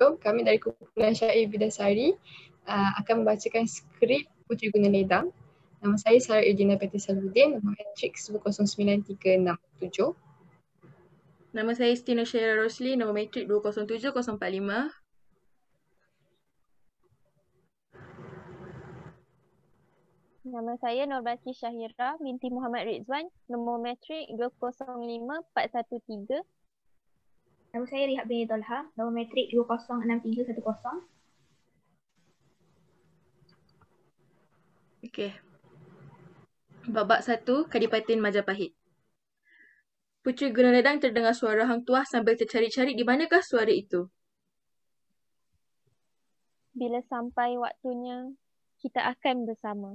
Assalamualaikum. Kami dari Kumpulan Syair Bidasari uh, akan membacakan skrip Puteri Guna Ledang. Nama saya Sarah Irgina Peti Saludin, nombor matrix 209367. Nama saya Stina Syairah Rosli, nombor matrix 207045. Nama saya Norbasi Syahira binti Muhammad Ridzwan, nombor matrik 205413. Nama saya Rihab bin Tolha, nombor matrik 206310. Okey. Babak satu, Kadipatin Majapahit. Pucuk guna ledang terdengar suara hang tuah sambil tercari-cari di manakah suara itu. Bila sampai waktunya, kita akan bersama.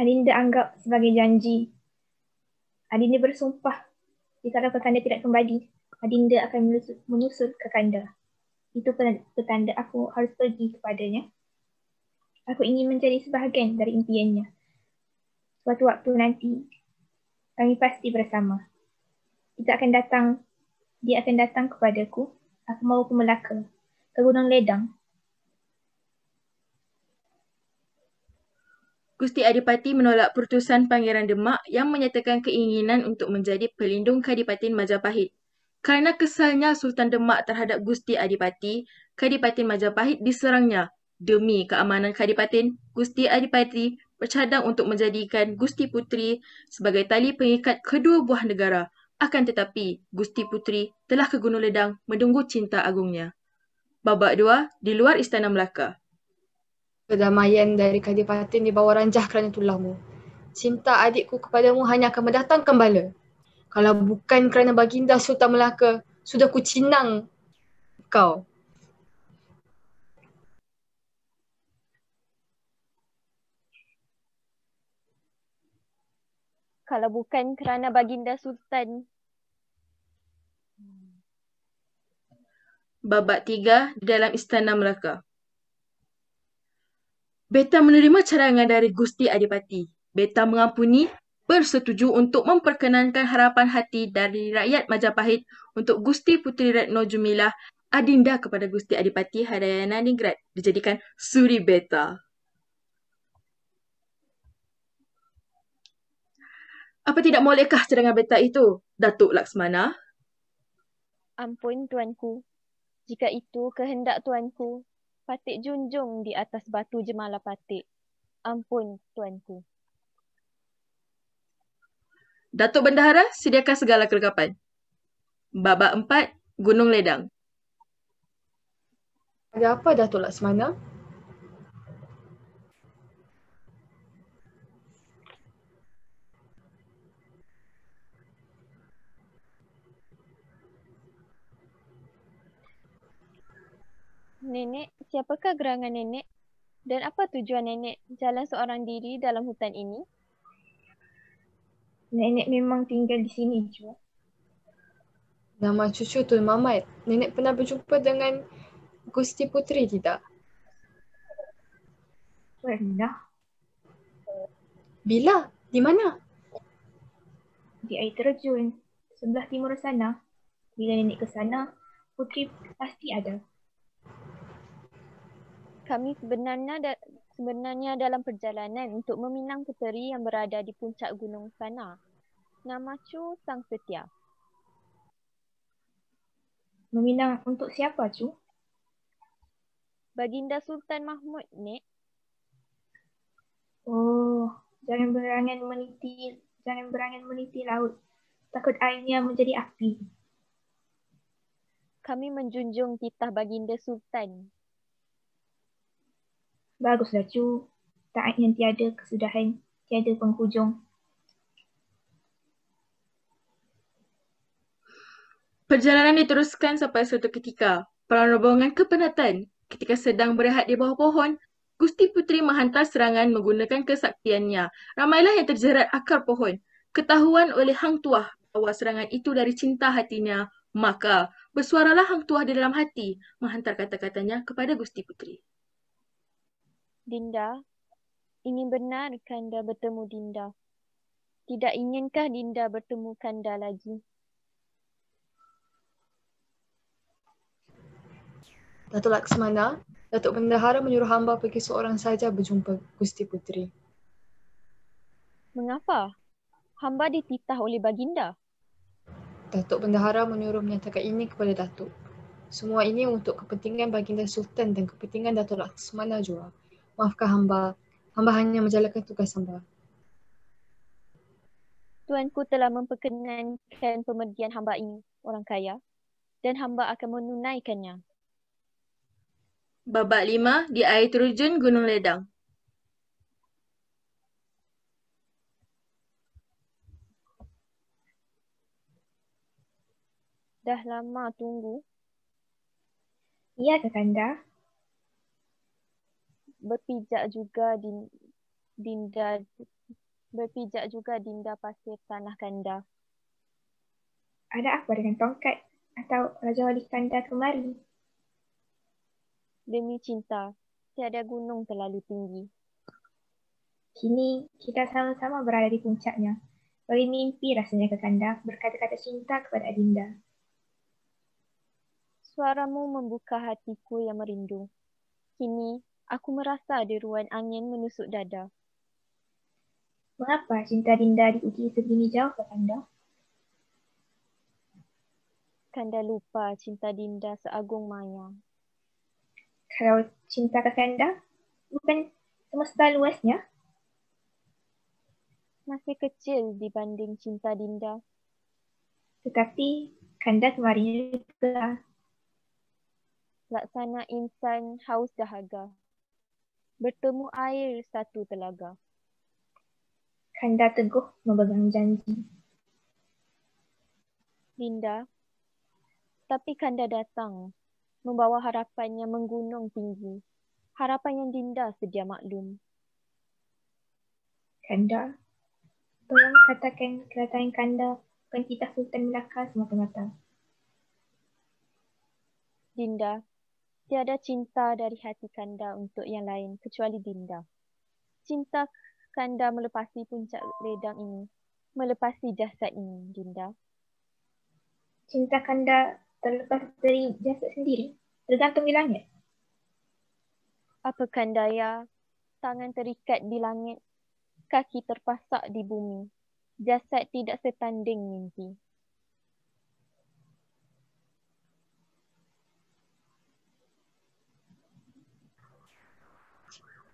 Adinda anggap sebagai janji. Adinda bersumpah jika ada kakanda tidak kembali, Adinda akan menusul, menusul kakanda. Itu petanda aku harus pergi kepadanya. Aku ingin menjadi sebahagian dari impiannya. Suatu waktu nanti, kami pasti bersama. Kita akan datang, dia akan datang kepadaku. Aku mahu ke Melaka, ke Gunung Ledang, Gusti Adipati menolak Pertusan Pangeran Demak yang menyatakan keinginan untuk menjadi pelindung Kadipatin Majapahit. Karena kesalnya Sultan Demak terhadap Gusti Adipati, Kadipatin Majapahit diserangnya. Demi keamanan Kadipatin, Gusti Adipati bercadang untuk menjadikan Gusti Putri sebagai tali pengikat kedua buah negara. Akan tetapi, Gusti Putri telah ke Gunung Ledang menunggu cinta agungnya. Babak dua di luar Istana Melaka. Kedamaian dari kadipaten di bawah ranjah kerana tulangmu. Cinta adikku kepadamu hanya akan mendatangkan kembali. Kalau bukan kerana baginda Sultan Melaka, sudah ku cinang kau. Kalau bukan kerana baginda Sultan. Babak tiga dalam Istana Melaka. Beta menerima cerangan dari Gusti Adipati. Beta mengampuni, bersetuju untuk memperkenankan harapan hati dari rakyat Majapahit untuk Gusti Puteri Retno Jumilah Adinda kepada Gusti Adipati Hadayana Ningrat dijadikan Suri Beta. Apa tidak bolehkah cerangan beta itu, Datuk Laksmana? Ampun, Tuanku. Jika itu kehendak Tuanku, patik junjung di atas batu jemala patik. Ampun tuanku. Datuk Bendahara sediakan segala kelengkapan. Babak empat, Gunung Ledang. Ada apa Datuk Laksmana? Nenek siapakah gerangan nenek dan apa tujuan nenek jalan seorang diri dalam hutan ini? Nenek memang tinggal di sini, Cu. Nama cucu Tun Mamat. Nenek pernah berjumpa dengan Gusti Putri, tidak? Pernah. Bila? Di mana? Di air terjun. Sebelah timur sana. Bila nenek ke sana, putri pasti ada kami sebenarnya da- sebenarnya dalam perjalanan untuk meminang puteri yang berada di puncak gunung sana. Nama Chu Sang Setia. Meminang untuk siapa Chu? Baginda Sultan Mahmud, ni. Oh, jangan berangan meniti, jangan berangan meniti laut. Takut airnya menjadi api. Kami menjunjung titah Baginda Sultan Baguslah cu, taat yang tiada kesudahan, tiada penghujung. Perjalanan diteruskan sampai suatu ketika. Perang rombongan kepenatan. Ketika sedang berehat di bawah pohon, Gusti Putri menghantar serangan menggunakan kesaktiannya. Ramailah yang terjerat akar pohon. Ketahuan oleh Hang Tuah bahawa serangan itu dari cinta hatinya, maka bersuaralah Hang Tuah di dalam hati menghantar kata-katanya kepada Gusti Putri. Dinda ingin benar Kanda bertemu Dinda. Tidak inginkah Dinda bertemu Kanda lagi? Datuk Laksmana, Datuk Bendahara menyuruh hamba pergi seorang saja berjumpa Gusti Putri. Mengapa? Hamba dititah oleh Baginda. Datuk Bendahara menyuruh menyatakan ini kepada Datuk. Semua ini untuk kepentingan Baginda Sultan dan kepentingan Datuk Laksmana juga maafkan hamba. Hamba hanya menjalankan tugas hamba. Tuanku telah memperkenankan pemergian hamba ini, orang kaya. Dan hamba akan menunaikannya. Babak lima di air terjun Gunung Ledang. Dah lama tunggu. Ya, Kakanda berpijak juga di dinda berpijak juga dinda pasir tanah kanda. Ada apa dengan tongkat atau raja wali kanda kemari? Demi cinta, tiada gunung terlalu tinggi. Kini kita sama-sama berada di puncaknya. Beri mimpi rasanya ke kanda berkata-kata cinta kepada dinda Suaramu membuka hatiku yang merindu. Kini aku merasa deruan angin menusuk dada. Mengapa cinta Dinda diuji sebegini jauh ke Kanda? Kanda lupa cinta Dinda seagung maya. Kalau cinta ke Kanda, bukan semesta luasnya? Masih kecil dibanding cinta Dinda. Tetapi Kanda kemarin juga. Laksana insan haus dahaga bertemu air satu telaga. Kanda teguh memegang janji. Linda, tapi Kanda datang membawa harapan yang menggunung tinggi. Harapan yang Linda sedia maklum. Kanda, tolong katakan kerajaan Kanda bukan kita Sultan Melaka semata-mata. Dinda tiada cinta dari hati kanda untuk yang lain kecuali dinda. Cinta kanda melepasi puncak redang ini, melepasi jasad ini, dinda. Cinta kanda terlepas dari jasad sendiri, tergantung di langit. Apakah daya, tangan terikat di langit, kaki terpasak di bumi, jasad tidak setanding mimpi.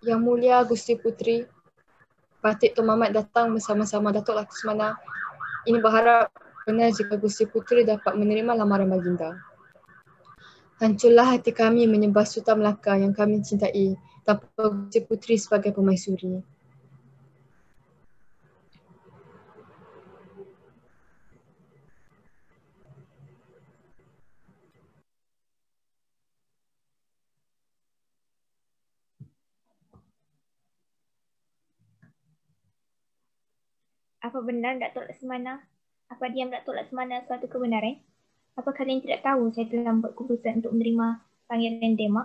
Yang Mulia Gusti Putri Batik Tun Mamat datang bersama-sama Datuk Laksamana. Ini berharap benar jika Gusti Putri dapat menerima lamaran baginda. Hancurlah hati kami menyembah Sultan Melaka yang kami cintai tanpa Gusti Putri sebagai pemaisuri. apa benar Dato' semana? Apa diam Dato' semana suatu kebenaran? Apa kalian tidak tahu saya telah buat keputusan untuk menerima panggilan Dema.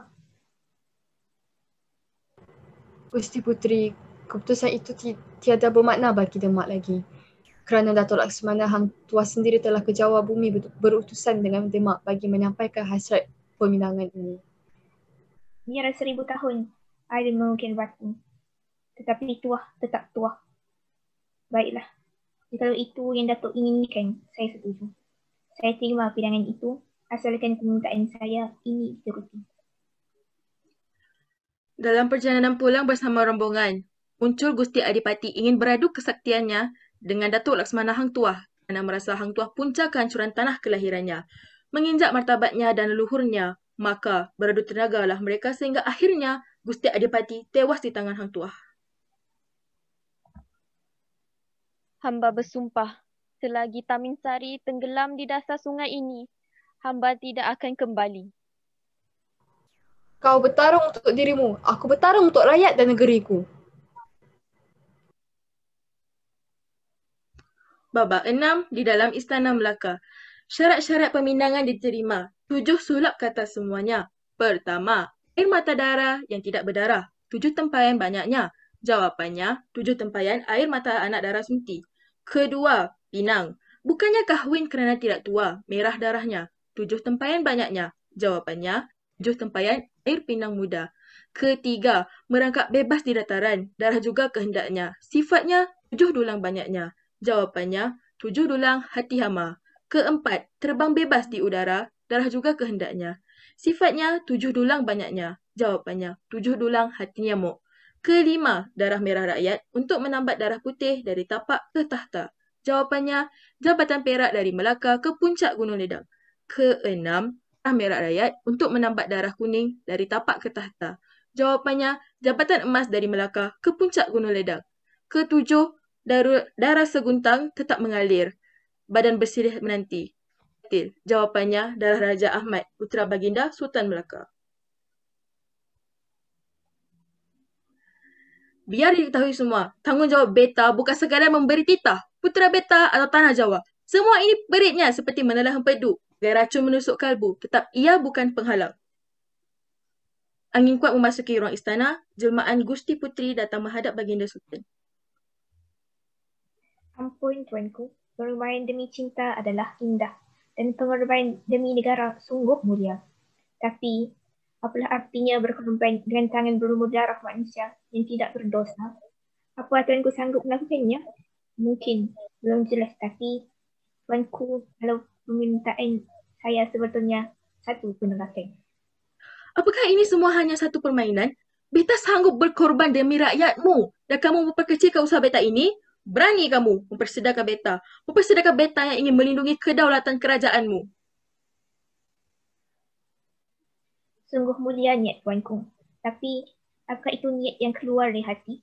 Gusti Putri, keputusan itu ti- tiada bermakna bagi Denmark lagi. Kerana Dato' Laksamana Hang Tua sendiri telah ke Jawa Bumi berutusan dengan Demak bagi menyampaikan hasrat peminangan ini. Biar seribu tahun, ada mungkin know Tetapi tuah, tetap tuah baiklah. Kalau itu yang Datuk inginkan, saya setuju. Saya terima pilihan itu asalkan permintaan saya ini diikuti. Dalam perjalanan pulang bersama rombongan, muncul Gusti Adipati ingin beradu kesaktiannya dengan Datuk Laksmana Hang Tuah kerana merasa Hang Tuah punca kehancuran tanah kelahirannya. Menginjak martabatnya dan leluhurnya, maka beradu tenagalah mereka sehingga akhirnya Gusti Adipati tewas di tangan Hang Tuah. Hamba bersumpah, selagi Tamin Sari tenggelam di dasar sungai ini, hamba tidak akan kembali. Kau bertarung untuk dirimu. Aku bertarung untuk rakyat dan negeriku. Babak enam di dalam Istana Melaka. Syarat-syarat pemindangan diterima. Tujuh sulap kata semuanya. Pertama, air mata darah yang tidak berdarah. Tujuh tempayan banyaknya. Jawapannya, tujuh tempayan air mata anak darah sunti. Kedua, pinang. Bukannya kahwin kerana tidak tua, merah darahnya. Tujuh tempayan banyaknya. Jawapannya, tujuh tempayan air pinang muda. Ketiga, merangkap bebas di dataran. Darah juga kehendaknya. Sifatnya, tujuh dulang banyaknya. Jawapannya, tujuh dulang hati hama. Keempat, terbang bebas di udara. Darah juga kehendaknya. Sifatnya, tujuh dulang banyaknya. Jawapannya, tujuh dulang hati nyamuk kelima darah merah rakyat untuk menambat darah putih dari tapak ke tahta? Jawapannya, Jabatan Perak dari Melaka ke Puncak Gunung Ledang. Keenam, darah merah rakyat untuk menambat darah kuning dari tapak ke tahta. Jawapannya, Jabatan Emas dari Melaka ke Puncak Gunung Ledang. Ketujuh, darur, darah seguntang tetap mengalir. Badan bersilih menanti. Jawapannya, darah Raja Ahmad, Putra baginda Sultan Melaka. biar diketahui semua, tanggungjawab beta bukan sekadar memberi titah, putera beta atau tanah jawab Semua ini beritnya seperti menelah hempedu, gaya racun menusuk kalbu, tetap ia bukan penghalang. Angin kuat memasuki ruang istana, jelmaan Gusti Putri datang menghadap Baginda Sultan. Ampun tuanku, pengorbanan demi cinta adalah indah dan pengorbanan demi negara sungguh mulia. Tapi Apalah artinya berkorban dengan tangan berumur darah manusia yang tidak berdosa? Apa ku sanggup melakukannya? Mungkin belum jelas tapi tuanku kalau permintaan saya sebetulnya satu pun penerakan. Apakah ini semua hanya satu permainan? Beta sanggup berkorban demi rakyatmu dan kamu memperkecilkan usaha beta ini? Berani kamu mempersedakan beta. Mempersedakan beta yang ingin melindungi kedaulatan kerajaanmu. Sungguh mulia niat tuanku. Tapi, apakah itu niat yang keluar dari hati?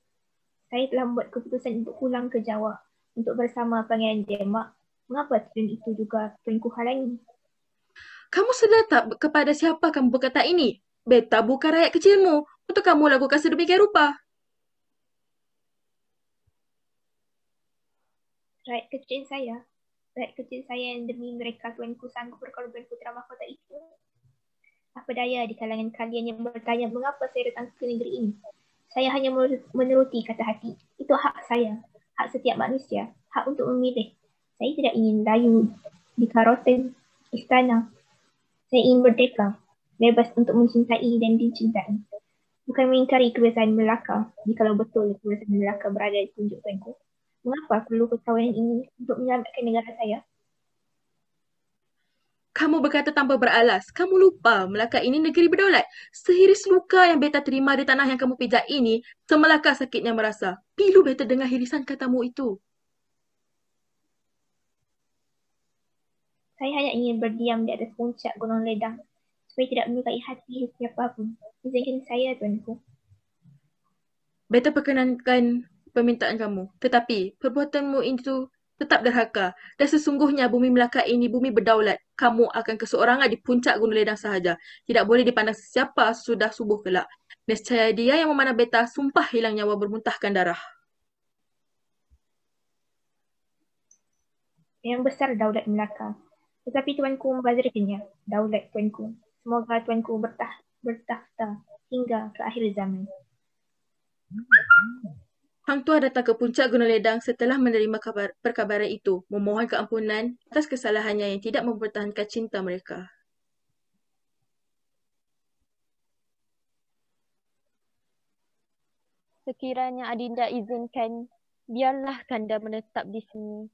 Saya telah membuat keputusan untuk pulang ke Jawa untuk bersama pangeran Demak. Mengapa tuan itu juga tuanku halangi? Kamu sedar tak kepada siapa kamu berkata ini? Beta bukan rakyat kecilmu untuk kamu lakukan sedemikian rupa. Rakyat kecil saya? Rakyat kecil saya yang demi mereka tuanku sanggup berkorban putra mahkota itu? apa daya di kalangan kalian yang bertanya mengapa saya datang ke negeri ini. Saya hanya menuruti kata hati. Itu hak saya, hak setiap manusia, hak untuk memilih. Saya tidak ingin layu di karoten istana. Saya ingin merdeka, bebas untuk mencintai dan dicintai. Bukan mengingkari kebiasaan Melaka, jika betul kebiasaan Melaka berada di tunjuk tengku. Mengapa perlu perkawinan ini untuk menyelamatkan negara saya? Kamu berkata tanpa beralas. Kamu lupa Melaka ini negeri berdaulat. Sehiris luka yang beta terima di tanah yang kamu pijak ini, semelaka sakitnya merasa. Pilu beta dengar hirisan katamu itu. Saya hanya ingin berdiam di atas puncak gunung ledang supaya tidak melukai hati siapa pun. Izinkan saya, tuanku. Beta perkenankan permintaan kamu. Tetapi perbuatanmu itu tetap derhaka. Dan sesungguhnya bumi Melaka ini bumi berdaulat. Kamu akan keseorangan di puncak gunung ledang sahaja. Tidak boleh dipandang siapa sudah subuh kelak. Nescaya dia yang memanah beta sumpah hilang nyawa bermuntahkan darah. Yang besar daulat Melaka. Tetapi tuanku membazir Daulat tuanku. Semoga tuanku bertah bertahta hingga ke akhir zaman. Hang tua datang ke puncak Gunung Ledang setelah menerima kabar, perkabaran itu, memohon keampunan atas kesalahannya yang tidak mempertahankan cinta mereka. Sekiranya Adinda izinkan, biarlah Kanda menetap di sini,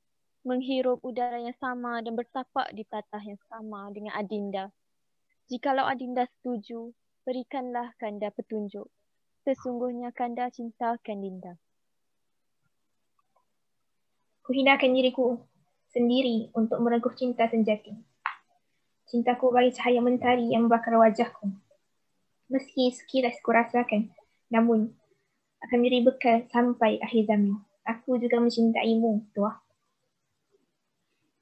menghirup udara yang sama dan bertapak di tatah yang sama dengan Adinda. Jikalau Adinda setuju, berikanlah Kanda petunjuk. Sesungguhnya Kanda cintakan Kandinda kuhinakan diriku sendiri untuk meraguh cinta senjati. Cintaku bagi cahaya mentari yang membakar wajahku. Meski sekilas ku rasakan, namun akan menjadi bekal sampai akhir zaman. Aku juga mencintaimu, Tuah.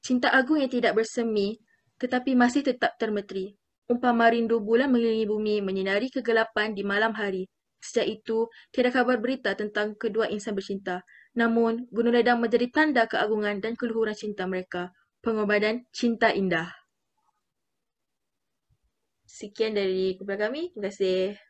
Cinta agung yang tidak bersemi, tetapi masih tetap termetri. Umpama rindu bulan mengelilingi bumi menyinari kegelapan di malam hari. Sejak itu, tiada kabar berita tentang kedua insan bercinta. Namun, gunung ledang menjadi tanda keagungan dan keluhuran cinta mereka. Pengobadan cinta indah. Sekian dari kumpulan kami. Terima kasih.